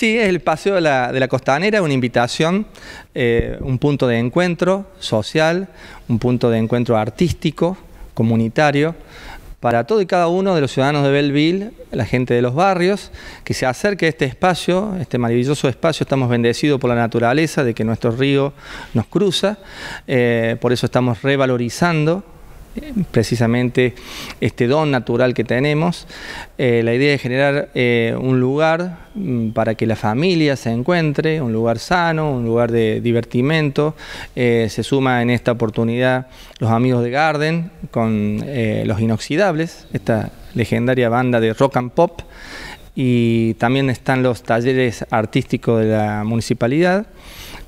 Sí, es el Paseo de la, Costanera, una invitación, eh, un punto de encuentro social, un punto de encuentro artístico, comunitario, para todo y cada uno de los ciudadanos de Belleville, la gente de los barrios, que se acerque a este espacio, este maravilloso espacio, estamos bendecidos por la naturaleza de que nuestro río nos cruza, eh, por eso estamos revalorizando precisamente este don natural que tenemos. Eh, la idea de generar eh, un lugar mm, para que la familia se encuentre, un lugar sano, un lugar de divertimento. Eh, se suma en esta oportunidad los amigos de Garden con Los Inoxidables, esta legendaria banda de rock and pop. Y también están los talleres artísticos de la municipalidad.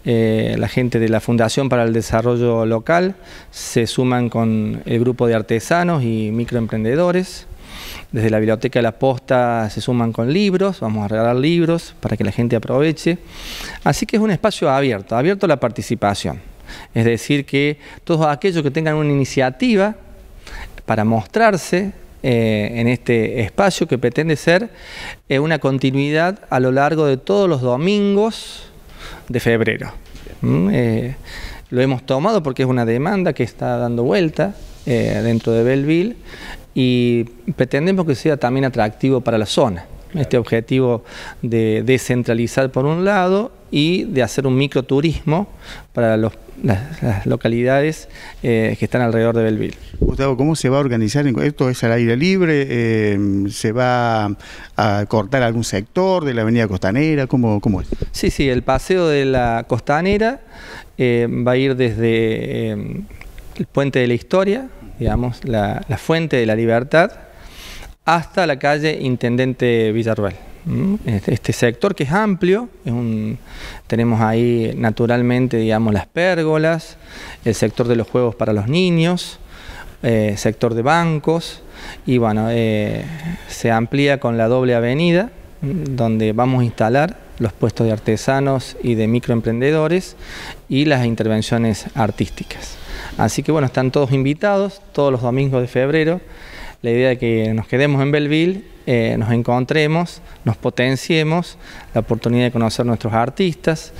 Eh, la gente de la Fundación para el Desarrollo Local, se suman con el grupo de artesanos y microemprendedores. Desde la Biblioteca de la Posta se suman con libros, vamos a regalar libros para que la gente aproveche. Así que es un espacio abierto, abierto a la participación. Es decir, que todos aquellos que tengan una iniciativa para mostrarse eh, en este espacio que pretende ser eh, una continuidad a lo largo de todos los domingos de febrero. Mm, eh, lo hemos tomado porque es una demanda que está dando vuelta eh, dentro de Belleville y pretendemos que sea también atractivo para la zona. Este objetivo de descentralizar por un lado y de hacer un microturismo para las, localidades eh, que están alrededor de Belville. Gustavo, ¿cómo se va a organizar? ¿Esto es al aire libre? Eh, ¿Se va a cortar algún sector de la avenida Costanera? ¿Cómo, cómo es? Sí, sí, el paseo de la Costanera eh, va a ir desde el Puente de la Historia, digamos, la, la Fuente de la Libertad, hasta la calle Intendente Villarruel. Este, este sector que es amplio, tenemos ahí naturalmente, digamos, las pérgolas, el sector de los juegos para los niños, eh, sector de bancos, y bueno, eh, se amplía con la doble avenida, donde vamos a instalar los puestos de artesanos y de microemprendedores y las intervenciones artísticas. Así que bueno, están todos invitados, todos los domingos de febrero, la idea de que nos quedemos en Belleville, eh, nos encontremos, nos potenciemos, la oportunidad de conocer nuestros artistas.